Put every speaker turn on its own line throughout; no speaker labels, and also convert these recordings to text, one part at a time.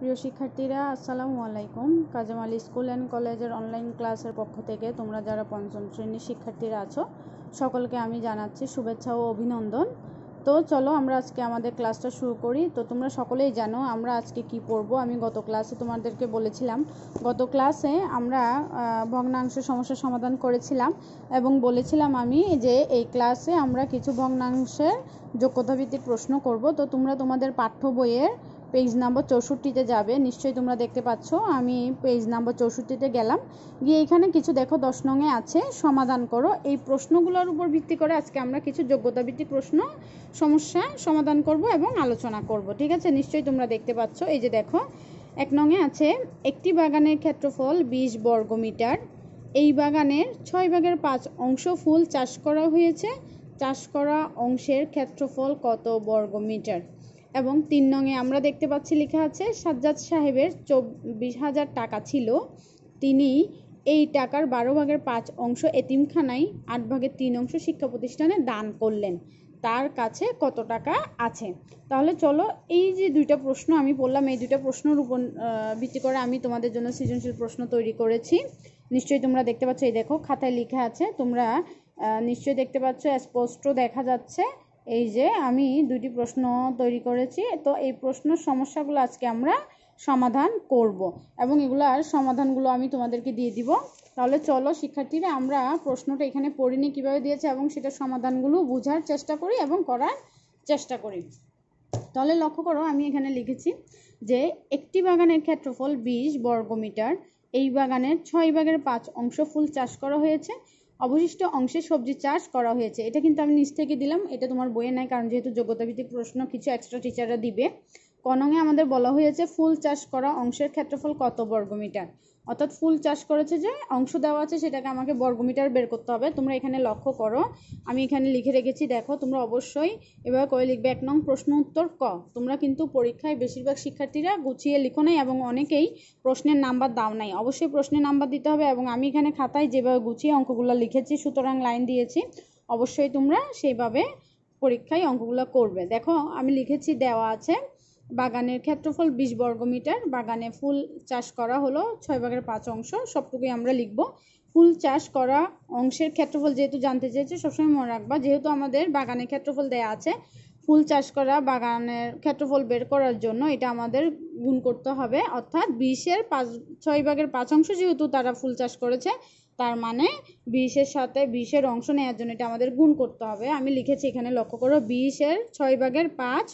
প্রিয় শিক্ষার্থীরা আসসালামু আলাইকুম কাজামাল স্কুল অ্যান্ড কলেজের অনলাইন ক্লাসের পক্ষ থেকে তোমরা যারা পঞ্চম শ্রেণীর শিক্ষার্থীরা আছো সকলকে আমি জানাচ্ছি শুভেচ্ছা ও অভিনন্দন তো চলো আমরা আজকে আমাদের ক্লাসটা শুরু করি তো তোমরা সকলেই জানো আমরা আজকে কি পড়বো আমি গত ক্লাসে তোমাদেরকে বলেছিলাম গত ক্লাসে আমরা ভগ্নাংশ সমস্যা সমাধান করেছিলাম এবং বলেছিলাম আমি যে এই ক্লাসে আমরা কিছু ভগ্নাংশের যোগ্যতাভিত্তিক প্রশ্ন করব তো তোমরা তোমাদের পাঠ্য বইয়ের পেজ নাম্বার চৌষট্টিতে যাবে নিশ্চয়ই তোমরা দেখতে পাচ্ছ আমি পেজ নাম্বার চৌষট্টিতে গেলাম গিয়ে এখানে কিছু দেখো দশ নংয়ে আছে সমাধান করো এই প্রশ্নগুলোর উপর ভিত্তি করে আজকে আমরা কিছু যোগ্যতা ভিত্তিক প্রশ্ন সমস্যা সমাধান করব এবং আলোচনা করব ঠিক আছে নিশ্চয়ই তোমরা দেখতে পাচ্ছ এই যে দেখো এক নংয়ে আছে একটি বাগানের ক্ষেত্রফল বিশ বর্গমিটার এই বাগানের ছয় ভাগের পাঁচ অংশ ফুল চাষ করা হয়েছে চাষ করা অংশের ক্ষেত্রফল কত বর্গমিটার এবং তিন নঙে আমরা দেখতে পাচ্ছি লেখা আছে সাজ্জাদ সাহেবের চব্বিশ হাজার টাকা ছিল তিনি এই টাকার বারো ভাগের পাঁচ অংশ এতিমখানায় আট ভাগের তিন অংশ শিক্ষা প্রতিষ্ঠানে দান করলেন তার কাছে কত টাকা আছে তাহলে চলো এই যে দুইটা প্রশ্ন আমি বললাম এই দুইটা প্রশ্নের উপর ভিত্তি করে আমি তোমাদের জন্য সৃজনশীল প্রশ্ন তৈরি করেছি নিশ্চয়ই তোমরা দেখতে পাচ্ছ এই দেখো খাতায় লেখা আছে তোমরা নিশ্চয়ই দেখতে পাচ্ছ স্পষ্ট দেখা যাচ্ছে এই যে আমি দুটি প্রশ্ন তৈরি করেছি তো এই প্রশ্ন সমস্যাগুলো আজকে আমরা সমাধান করব এবং এগুলার সমাধানগুলো আমি তোমাদেরকে দিয়ে দিব তাহলে চলো শিক্ষার্থীরা আমরা প্রশ্নটা এখানে পড়িনি কীভাবে দিয়েছে এবং সেটার সমাধানগুলো বোঝার চেষ্টা করি এবং করার চেষ্টা করি তাহলে লক্ষ্য করো আমি এখানে লিখেছি যে একটি বাগানের ক্ষেত্রফল বিশ বর্গমিটার এই বাগানের ছয় ভাগের পাঁচ অংশ ফুল চাষ করা হয়েছে অবশিষ্ট অংশে সবজি চাষ করা হয়েছে এটা কিন্তু আমি নিচ থেকে দিলাম এটা তোমার বইয়ে নাই কারণ যেহেতু যোগ্যতাভিত্তিক প্রশ্ন কিছু এক্সট্রা টিচাররা দিবে কনঙে আমাদের বলা হয়েছে ফুল চাষ করা অংশের ক্ষেত্রফল কত বর্গমিটার অর্থাৎ ফুল চাষ করেছে যে অংশ দেওয়া আছে সেটাকে আমাকে বর্গমিটার বের করতে হবে তোমরা এখানে লক্ষ্য করো আমি এখানে লিখে রেখেছি দেখো তোমরা অবশ্যই এবার করে লিখবে এক নং প্রশ্ন উত্তর ক তোমরা কিন্তু পরীক্ষায় বেশিরভাগ শিক্ষার্থীরা গুছিয়ে লিখো নাই এবং অনেকেই প্রশ্নের নাম্বার দাও নাই অবশ্যই প্রশ্নের নাম্বার দিতে হবে এবং আমি এখানে খাতায় যেভাবে গুছিয়ে অঙ্কগুলো লিখেছি সুতরাং লাইন দিয়েছি অবশ্যই তোমরা সেইভাবে পরীক্ষায় অঙ্কগুলো করবে দেখো আমি লিখেছি দেওয়া আছে বাগানের ক্ষেত্রফল বিশ মিটার বাগানে ফুল চাষ করা হলো ছয় ভাগের পাঁচ অংশ সবটুকুই আমরা লিখব ফুল চাষ করা অংশের ক্ষেত্রফল যেহেতু জানতে চেয়েছে সবসময় মনে রাখবা যেহেতু আমাদের বাগানে ক্ষেত্রফল দেয়া আছে ফুল চাষ করা বাগানের ক্ষেত্রফল বের করার জন্য এটা আমাদের গুণ করতে হবে অর্থাৎ বিশের পাঁচ ছয় ভাগের পাঁচ অংশ যেহেতু তারা ফুল চাষ করেছে তার মানে বিশের সাথে বিশের অংশ নেওয়ার জন্য এটা আমাদের গুণ করতে হবে আমি লিখেছি এখানে লক্ষ্য করো বিশের ছয় ভাগের পাঁচ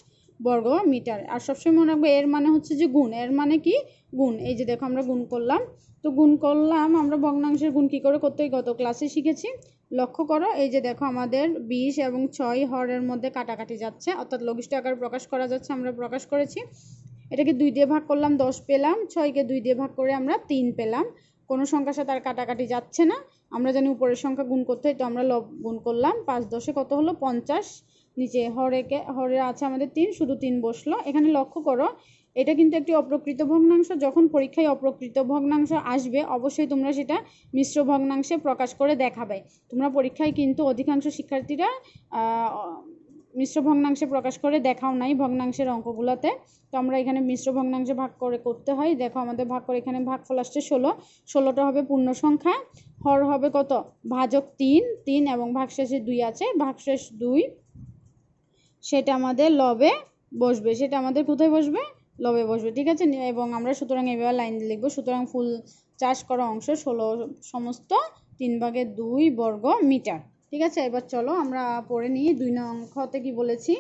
বর্গ মিটার আর সবসময় মনে রাখবে এর মানে হচ্ছে যে গুণ এর মানে কি গুণ এই যে দেখো আমরা গুণ করলাম তো গুণ করলাম আমরা ভগ্নাংশের গুণ কী করে করতে গত ক্লাসে শিখেছি লক্ষ্য করো এই যে দেখো আমাদের বিশ এবং ছয় হরের মধ্যে কাটাকাটি যাচ্ছে অর্থাৎ লঘিষ্ঠ আকার প্রকাশ করা যাচ্ছে আমরা প্রকাশ করেছি এটাকে দুই দিয়ে ভাগ করলাম দশ পেলাম ছয়কে দুই দিয়ে ভাগ করে আমরা তিন পেলাম কোনো সংখ্যার সাথে আর কাটাকাটি যাচ্ছে না আমরা জানি উপরের সংখ্যা গুণ করতে হয় তো আমরা লব গুণ করলাম পাঁচ দশে কত হলো পঞ্চাশ নিচে হরেকে হরে আছে আমাদের তিন শুধু তিন বসলো এখানে লক্ষ্য করো এটা কিন্তু একটি অপ্রকৃত ভগ্নাংশ যখন পরীক্ষায় অপ্রকৃত ভগ্নাংশ আসবে অবশ্যই তোমরা সেটা মিশ্র ভগ্নাংশে প্রকাশ করে দেখাবে তোমরা পরীক্ষায় কিন্তু অধিকাংশ শিক্ষার্থীরা মিশ্র ভগ্নাংশে প্রকাশ করে দেখাও নাই ভগ্নাংশের অঙ্কগুলোতে তো আমরা এখানে মিশ্র ভগ্নাংশে ভাগ করে করতে হয় দেখো আমাদের ভাগ করে এখানে ভাগ ফল আসছে ষোলো ষোলোটা হবে পূর্ণ সংখ্যা হর হবে কত ভাজক তিন তিন এবং ভাগশেষে দুই আছে ভাগশেষ দুই সেটা আমাদের লবে বসবে সেটা আমাদের কোথায় বসবে লবে বসবে ঠিক আছে এবং আমরা সুতরাং এভাবে লাইন লিখবো সুতরাং ফুল চাষ করা অংশ ষোলো সমস্ত তিন ভাগে দুই বর্গ মিটার ঠিক আছে এবার চলো আমরা পড়ে নিই দুই নং খতে কি বলেছি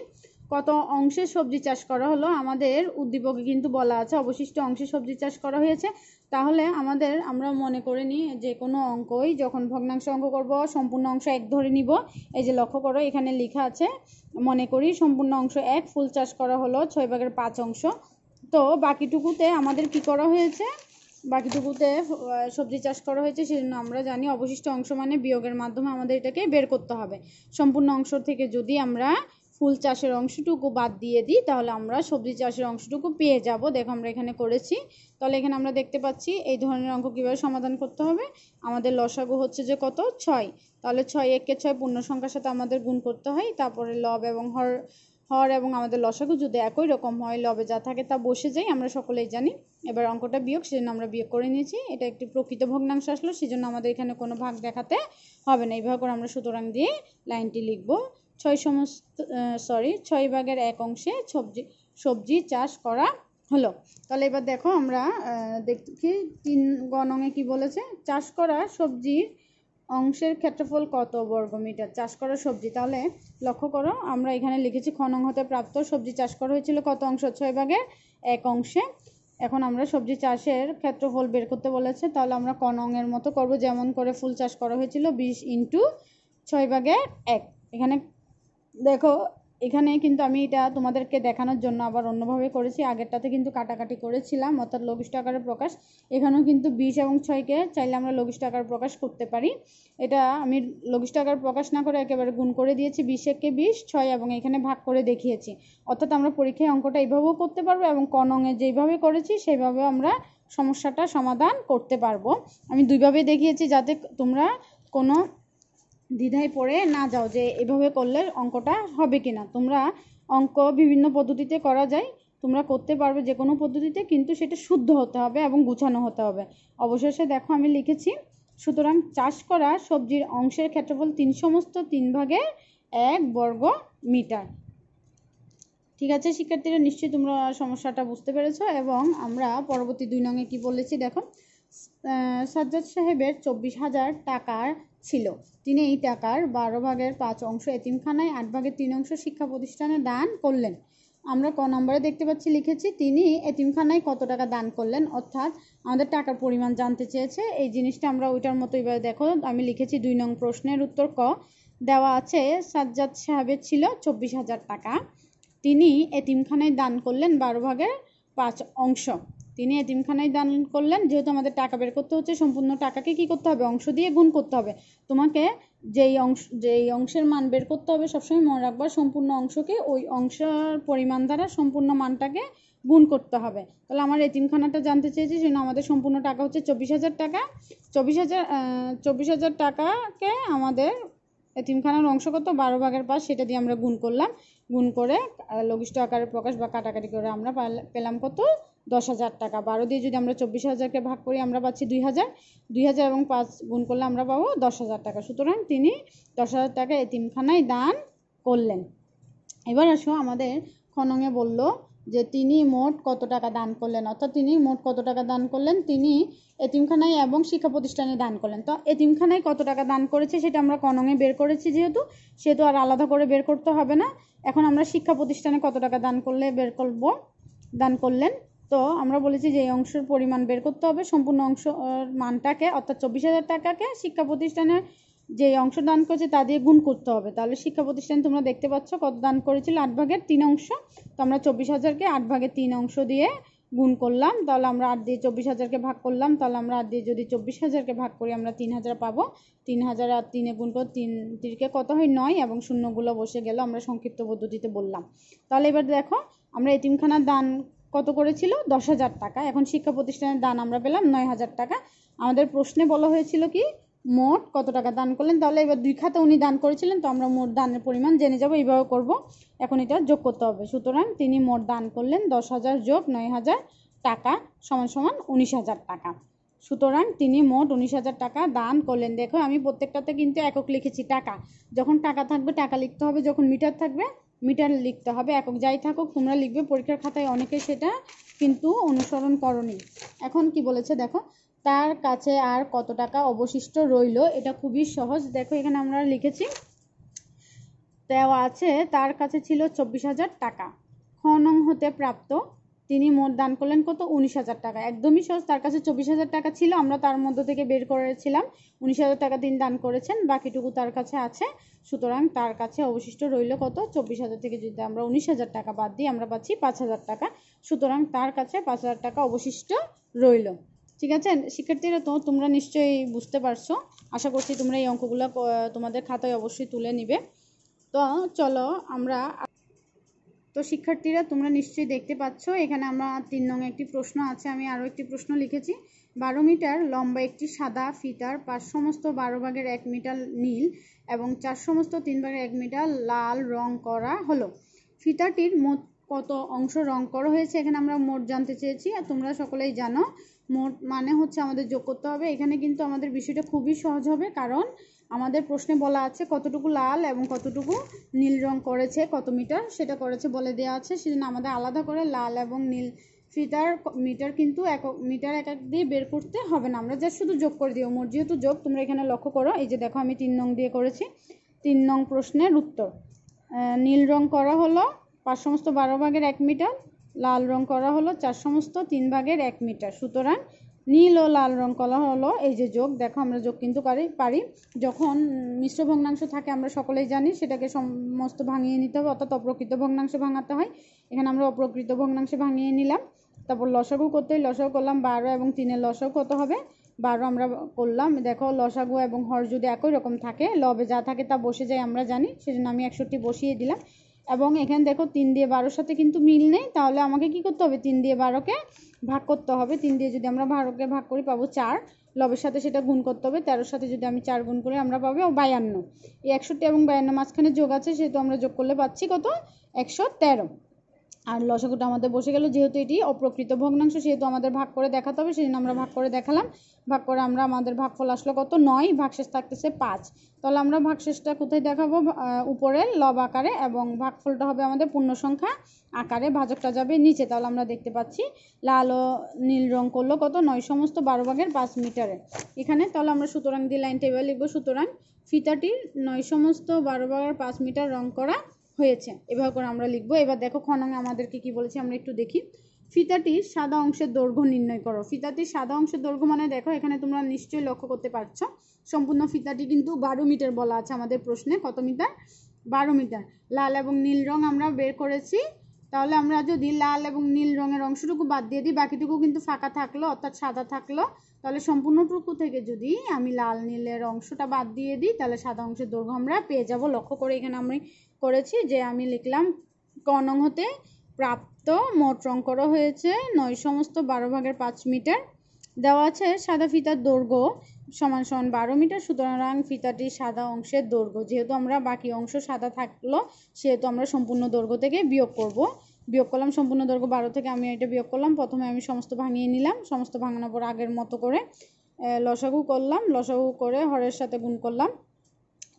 কত অংশের সবজি চাষ করা হলো আমাদের উদ্দীপকে কিন্তু বলা আছে অবশিষ্ট অংশে সবজি চাষ করা হয়েছে তাহলে আমাদের আমরা মনে করে নিই যে কোনো অঙ্কই যখন ভগ্নাংশ অঙ্ক করব সম্পূর্ণ অংশ এক ধরে নিব এই যে লক্ষ্য করো এখানে লেখা আছে মনে করি সম্পূর্ণ অংশ এক ফুল চাষ করা হলো ছয় ভাগের পাঁচ অংশ তো বাকিটুকুতে আমাদের কি করা হয়েছে বাকিটুকুতে সবজি চাষ করা হয়েছে সেজন্য আমরা জানি অবশিষ্ট অংশ মানে বিয়োগের মাধ্যমে আমাদের এটাকে বের করতে হবে সম্পূর্ণ অংশ থেকে যদি আমরা ফুল চাষের অংশটুকু বাদ দিয়ে দিই তাহলে আমরা সবজি চাষের অংশটুকু পেয়ে যাব দেখো আমরা এখানে করেছি তাহলে এখানে আমরা দেখতে পাচ্ছি এই ধরনের অঙ্ক কীভাবে সমাধান করতে হবে আমাদের লসাগু হচ্ছে যে কত ছয় তাহলে ছয় একে ছয় পূর্ণ সংখ্যার সাথে আমাদের গুণ করতে হয় তারপরে লব এবং হর হর এবং আমাদের লসাগু যদি একই রকম হয় লবে যা থাকে তা বসে যাই আমরা সকলেই জানি এবার অঙ্কটা বিয়োগ সেজন্য আমরা বিয়োগ করে নিয়েছি এটা একটি প্রকৃত ভগ্নাংশ আসলো সেজন্য আমাদের এখানে কোনো ভাগ দেখাতে হবে না এইভাবে করে আমরা সুতরাং দিয়ে লাইনটি লিখবো ছয় সমস্ত সরি ছয় ভাগের এক অংশে সবজি সবজি চাষ করা হলো তাহলে এবার দেখো আমরা দেখি তিন গণে কি বলেছে চাষ করা সবজির অংশের ক্ষেত্রফল কত বর্গমিটার চাষ করা সবজি তাহলে লক্ষ্য করো আমরা এখানে লিখেছি খনং হতে প্রাপ্ত সবজি চাষ করা হয়েছিল কত অংশ ছয় ভাগের এক অংশে এখন আমরা সবজি চাষের ক্ষেত্রফল বের করতে বলেছে তাহলে আমরা কনঙের মতো করব যেমন করে ফুল চাষ করা হয়েছিল বিশ ইন্টু ছয় ভাগের এক এখানে দেখো এখানে কিন্তু আমি এটা তোমাদেরকে দেখানোর জন্য আবার অন্যভাবে করেছি আগেরটাতে কিন্তু কাটাকাটি করেছিলাম অর্থাৎ লঘিষ্ঠ আকারের প্রকাশ এখানেও কিন্তু বিশ এবং ছয়কে চাইলে আমরা লঘিষ্ঠ আকার প্রকাশ করতে পারি এটা আমি লঘিষ্ঠ আকার প্রকাশ না করে একেবারে গুণ করে দিয়েছি বিশ এককে বিশ ছয় এবং এখানে ভাগ করে দেখিয়েছি অর্থাৎ আমরা পরীক্ষায় অঙ্কটা এইভাবেও করতে পারবো এবং কনঙে যেইভাবে করেছি সেইভাবে আমরা সমস্যাটা সমাধান করতে পারবো আমি দুইভাবে দেখিয়েছি যাতে তোমরা কোনো দ্বিধায় পড়ে না যাও যে এভাবে করলে অঙ্কটা হবে কি না তোমরা অঙ্ক বিভিন্ন পদ্ধতিতে করা যায় তোমরা করতে পারবে যে কোনো পদ্ধতিতে কিন্তু সেটা শুদ্ধ হতে হবে এবং গুছানো হতে হবে অবশেষে দেখো আমি লিখেছি সুতরাং চাষ করা সবজির অংশের ক্ষেত্রফল তিন সমস্ত তিন ভাগে এক বর্গ মিটার ঠিক আছে শিক্ষার্থীরা নিশ্চয়ই তোমরা সমস্যাটা বুঝতে পেরেছ এবং আমরা পরবর্তী দুই নঙে কি বলেছি দেখো সাজ্জাদ সাহেবের চব্বিশ হাজার টাকার ছিল তিনি এই টাকার বারো ভাগের পাঁচ অংশ এতিমখানায় আট ভাগের তিন অংশ শিক্ষা প্রতিষ্ঠানে দান করলেন আমরা ক নম্বরে দেখতে পাচ্ছি লিখেছি তিনি এতিমখানায় কত টাকা দান করলেন অর্থাৎ আমাদের টাকার পরিমাণ জানতে চেয়েছে এই জিনিসটা আমরা ওইটার মতো এবার দেখো আমি লিখেছি দুই নং প্রশ্নের উত্তর ক দেওয়া আছে সাজ্জাদ সাহেবের ছিল চব্বিশ হাজার টাকা তিনি এতিমখানায় দান করলেন বারো ভাগের পাঁচ অংশ তিনি এতিমখানায় দান করলেন যেহেতু আমাদের টাকা বের করতে হচ্ছে সম্পূর্ণ টাকাকে কি করতে হবে অংশ দিয়ে গুণ করতে হবে তোমাকে যেই অংশ যেই অংশের মান বের করতে হবে সবসময় মনে রাখবা সম্পূর্ণ অংশকে ওই অংশের পরিমাণ দ্বারা সম্পূর্ণ মানটাকে গুণ করতে হবে তাহলে আমার এতিমখানাটা জানতে চেয়েছি সেজন্য আমাদের সম্পূর্ণ টাকা হচ্ছে চব্বিশ হাজার টাকা চব্বিশ হাজার চব্বিশ হাজার টাকাকে আমাদের এতিমখানার অংশ কত বারো ভাগের পাঁচ সেটা দিয়ে আমরা গুণ করলাম গুণ করে লঘিষ্ঠ আকারে প্রকাশ বা কাটাকাটি করে আমরা পেলাম কত দশ হাজার টাকা বারো দিয়ে যদি আমরা চব্বিশ হাজারকে ভাগ করি আমরা পাচ্ছি দুই হাজার দুই হাজার এবং পাঁচ গুণ করলে আমরা পাবো দশ হাজার টাকা সুতরাং তিনি দশ হাজার টাকা এতিমখানায় দান করলেন এবার আসো আমাদের খননে বলল যে তিনি মোট কত টাকা দান করলেন অর্থাৎ তিনি মোট কত টাকা দান করলেন তিনি এতিমখানায় এবং শিক্ষা প্রতিষ্ঠানে দান করলেন তো এতিমখানায় কত টাকা দান করেছে সেটা আমরা কনঙে বের করেছি যেহেতু সেহেতু আর আলাদা করে বের করতে হবে না এখন আমরা শিক্ষা প্রতিষ্ঠানে কত টাকা দান করলে বের করব দান করলেন তো আমরা বলেছি যে এই অংশের পরিমাণ বের করতে হবে সম্পূর্ণ অংশ মানটাকে অর্থাৎ চব্বিশ হাজার টাকাকে শিক্ষা প্রতিষ্ঠানের যে অংশ দান করেছে তা দিয়ে গুণ করতে হবে তাহলে শিক্ষা প্রতিষ্ঠান তোমরা দেখতে পাচ্ছ কত দান করেছিল আট ভাগের তিন অংশ তো আমরা চব্বিশ হাজারকে আট ভাগের তিন অংশ দিয়ে গুণ করলাম তাহলে আমরা আট দিয়ে চব্বিশ হাজারকে ভাগ করলাম তাহলে আমরা আট দিয়ে যদি চব্বিশ হাজারকে ভাগ করি আমরা তিন হাজার পাবো তিন হাজার আর তিনে গুণ করে তিন তিরকে কত হয় নয় এবং শূন্যগুলো বসে গেল আমরা সংক্ষিপ্ত পদ্ধতিতে বললাম তাহলে এবার দেখো আমরা এতিমখানার দান কত করেছিল দশ হাজার টাকা এখন শিক্ষা প্রতিষ্ঠানের দান আমরা পেলাম নয় হাজার টাকা আমাদের প্রশ্নে বলা হয়েছিল কি মোট কত টাকা দান করলেন তাহলে এবার দুই খাতা উনি দান করেছিলেন তো আমরা মোট দানের পরিমাণ জেনে যাব এইভাবে করব এখন এটা যোগ করতে হবে সুতরাং তিনি মোট দান করলেন দশ হাজার যোগ নয় হাজার টাকা সমান সমান উনিশ হাজার টাকা সুতরাং তিনি মোট উনিশ হাজার টাকা দান করলেন দেখো আমি প্রত্যেকটাতে কিন্তু একক লিখেছি টাকা যখন টাকা থাকবে টাকা লিখতে হবে যখন মিটার থাকবে মিটার লিখতে হবে একক যাই থাকুক তোমরা লিখবে পরীক্ষার খাতায় অনেকে সেটা কিন্তু অনুসরণ করনি এখন কি বলেছে দেখো তার কাছে আর কত টাকা অবশিষ্ট রইল এটা খুবই সহজ দেখো এখানে আমরা লিখেছি দেওয়া আছে তার কাছে ছিল চব্বিশ হাজার টাকা খনং হতে প্রাপ্ত তিনি মোট দান করলেন কত উনিশ হাজার টাকা একদমই সহজ তার কাছে চব্বিশ হাজার টাকা ছিল আমরা তার মধ্য থেকে বের করেছিলাম উনিশ হাজার টাকা তিনি দান করেছেন বাকিটুকু তার কাছে আছে সুতরাং তার কাছে অবশিষ্ট রইল কত চব্বিশ হাজার থেকে যদি আমরা উনিশ হাজার টাকা বাদ দিই আমরা পাচ্ছি পাঁচ হাজার টাকা সুতরাং তার কাছে পাঁচ হাজার টাকা অবশিষ্ট রইল ঠিক আছে শিক্ষার্থীরা তো তোমরা নিশ্চয়ই বুঝতে পারছো আশা করছি তোমরা এই অঙ্কগুলো তোমাদের খাতায় অবশ্যই তুলে নিবে তো চলো আমরা তো শিক্ষার্থীরা তোমরা নিশ্চয়ই দেখতে পাচ্ছ এখানে আমরা তিন নং একটি প্রশ্ন আছে আমি আরও একটি প্রশ্ন লিখেছি বারো মিটার লম্বা একটি সাদা ফিতার পাঁচ সমস্ত বারো ভাগের এক মিটার নীল এবং চার সমস্ত তিন ভাগের এক মিটার লাল রং করা হলো ফিতাটির মোট কত অংশ রং করা হয়েছে এখানে আমরা মোট জানতে চেয়েছি আর তোমরা সকলেই জানো মোট মানে হচ্ছে আমাদের যোগ করতে হবে এখানে কিন্তু আমাদের বিষয়টা খুবই সহজ হবে কারণ আমাদের প্রশ্নে বলা আছে কতটুকু লাল এবং কতটুকু নীল রং করেছে কত মিটার সেটা করেছে বলে দেওয়া আছে সেজন্য আমাদের আলাদা করে লাল এবং নীল ফিটার মিটার কিন্তু এক মিটার এক এক দিয়ে বের করতে হবে না আমরা যা শুধু যোগ করে দিও মোট যেহেতু যোগ তোমরা এখানে লক্ষ্য করো এই যে দেখো আমি তিন নং দিয়ে করেছি তিন নং প্রশ্নের উত্তর নীল রং করা হলো পাঁচ সমস্ত বারো ভাগের এক মিটার লাল রং করা হলো চার সমস্ত তিন ভাগের এক মিটার সুতরাং নীল ও লাল রং করা হলো এই যে যোগ দেখো আমরা যোগ কিন্তু পারি যখন মিশ্র ভগ্নাংশ থাকে আমরা সকলেই জানি সেটাকে সমস্ত ভাঙিয়ে নিতে হবে অর্থাৎ অপ্রকৃত ভগ্নাংশ ভাঙাতে হয় এখানে আমরা অপ্রকৃত ভগ্নাংশে ভাঙিয়ে নিলাম তারপর লসাগু করতে লসাগু করলাম বারো এবং তিনের লসাগু কত হবে বারো আমরা করলাম দেখো লসাগু এবং হর যদি একই রকম থাকে লবে যা থাকে তা বসে যায় আমরা জানি সেজন্য আমি একষট্টি বসিয়ে দিলাম এবং এখানে দেখো তিন দিয়ে বারোর সাথে কিন্তু মিল নেই তাহলে আমাকে কি করতে হবে তিন দিয়ে বারোকে ভাগ করতে হবে তিন দিয়ে যদি আমরা বারোকে ভাগ করি পাবো চার লবের সাথে সেটা গুণ করতে হবে তেরোর সাথে যদি আমি চার গুণ করি আমরা পাবো বায়ান্ন এই একষট্টি এবং বায়ান্ন মাঝখানে যোগ আছে সেহেতু আমরা যোগ করলে পাচ্ছি কত একশো তেরো আর লসাগুটা আমাদের বসে গেল যেহেতু এটি অপ্রকৃত ভগ্নাংশ সেহেতু আমাদের ভাগ করে দেখাতে হবে সেজন্য আমরা ভাগ করে দেখালাম ভাগ করে আমরা আমাদের ভাগফল আসলো কত নয় ভাগশেষ থাকতেছে পাঁচ তাহলে আমরা ভাগশেষটা কোথায় দেখাবো উপরে লব আকারে এবং ভাগফলটা হবে আমাদের পূর্ণ সংখ্যা আকারে ভাজকটা যাবে নিচে তাহলে আমরা দেখতে পাচ্ছি লাল ও নীল রং করলো কত নয় সমস্ত বারো ভাগের পাঁচ মিটারে এখানে তাহলে আমরা সুতরাং দিয়ে লাইন টেবিল লিখবো সুতরাং ফিতাটির নয় সমস্ত বারো ভাগের পাঁচ মিটার রং করা হয়েছে এভাবে করে আমরা লিখবো এবার দেখো খনমে আমাদেরকে কি বলেছে আমরা একটু দেখি ফিতাটি সাদা অংশের দৈর্ঘ্য নির্ণয় করো ফিতাটির সাদা অংশের দৈর্ঘ্য মানে দেখো এখানে তোমরা নিশ্চয়ই লক্ষ্য করতে পারছো সম্পূর্ণ ফিতাটি কিন্তু বারো মিটার বলা আছে আমাদের প্রশ্নে কত মিটার বারো মিটার লাল এবং নীল রং আমরা বের করেছি তাহলে আমরা যদি লাল এবং নীল রঙের অংশটুকু বাদ দিয়ে দিই বাকিটুকু কিন্তু ফাঁকা থাকলো অর্থাৎ সাদা থাকলো তাহলে সম্পূর্ণটুকু থেকে যদি আমি লাল নীলের অংশটা বাদ দিয়ে দিই তাহলে সাদা অংশের দৈর্ঘ্য আমরা পেয়ে যাব লক্ষ্য করে এখানে আমি করেছি যে আমি লিখলাম নং হতে প্রাপ্ত মোট রং করা হয়েছে নয় সমস্ত বারো ভাগের পাঁচ মিটার দেওয়া আছে সাদা ফিতার দৈর্ঘ্য সমান সমান বারো মিটার সুতরাং ফিতাটি সাদা অংশের দৈর্ঘ্য যেহেতু আমরা বাকি অংশ সাদা থাকলো সেহেতু আমরা সম্পূর্ণ দৈর্ঘ্য থেকে বিয়োগ করব বিয়োগ করলাম সম্পূর্ণ দৈর্ঘ্য বারো থেকে আমি এটা বিয়োগ করলাম প্রথমে আমি সমস্ত ভাঙিয়ে নিলাম সমস্ত ভাঙানোর পর আগের মতো করে লসাগু করলাম লসাগু করে হরের সাথে গুণ করলাম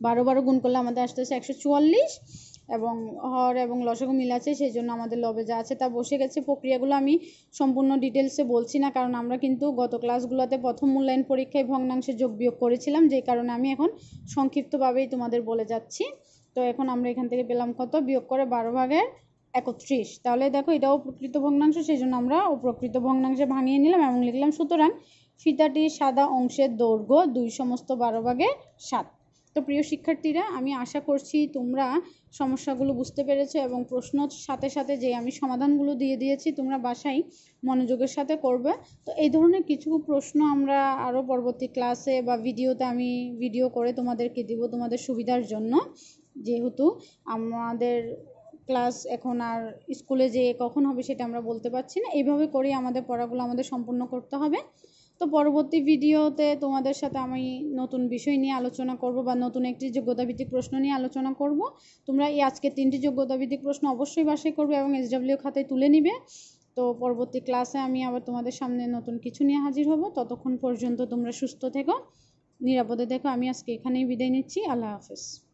বারো বারো গুণ করলে আমাদের আসতে আসতেছে একশো চুয়াল্লিশ এবং হর এবং লসক মিল আছে সেই জন্য আমাদের লবে যা আছে তা বসে গেছে প্রক্রিয়াগুলো আমি সম্পূর্ণ ডিটেলসে বলছি না কারণ আমরা কিন্তু গত ক্লাসগুলোতে প্রথম মূল্যায়ন পরীক্ষায় ভগ্নাংশে যোগ বিয়োগ করেছিলাম যে কারণে আমি এখন সংক্ষিপ্তভাবেই তোমাদের বলে যাচ্ছি তো এখন আমরা এখান থেকে পেলাম কত বিয়োগ করে বারো ভাগের একত্রিশ তাহলে দেখো এটাও প্রকৃত ভগ্নাংশ সেই জন্য আমরা অপ্রকৃত ভগ্নাংশে ভাঙিয়ে নিলাম এবং লিখলাম সুতরাং ফিতাটির সাদা অংশের দৈর্ঘ্য দুই সমস্ত বারো ভাগে সাত তো প্রিয় শিক্ষার্থীরা আমি আশা করছি তোমরা সমস্যাগুলো বুঝতে পেরেছো এবং প্রশ্ন সাথে সাথে যে আমি সমাধানগুলো দিয়ে দিয়েছি তোমরা বাসায় মনোযোগের সাথে করবে তো এই ধরনের কিছু প্রশ্ন আমরা আরও পরবর্তী ক্লাসে বা ভিডিওতে আমি ভিডিও করে তোমাদেরকে দিব তোমাদের সুবিধার জন্য যেহেতু আমাদের ক্লাস এখন আর স্কুলে যে কখন হবে সেটা আমরা বলতে পারছি না এইভাবে করেই আমাদের পড়াগুলো আমাদের সম্পূর্ণ করতে হবে তো পরবর্তী ভিডিওতে তোমাদের সাথে আমি নতুন বিষয় নিয়ে আলোচনা করব বা নতুন একটি যোগ্যতাভিত্তিক প্রশ্ন নিয়ে আলোচনা করব তোমরা এই আজকে তিনটি যোগ্যতাভিত্তিক প্রশ্ন অবশ্যই বাসায় করবে এবং ডাব্লিউ খাতায় তুলে নিবে তো পরবর্তী ক্লাসে আমি আবার তোমাদের সামনে নতুন কিছু নিয়ে হাজির হব ততক্ষণ পর্যন্ত তোমরা সুস্থ থেকো নিরাপদে থেকো আমি আজকে এখানেই বিদায় নিচ্ছি আল্লাহ হাফেজ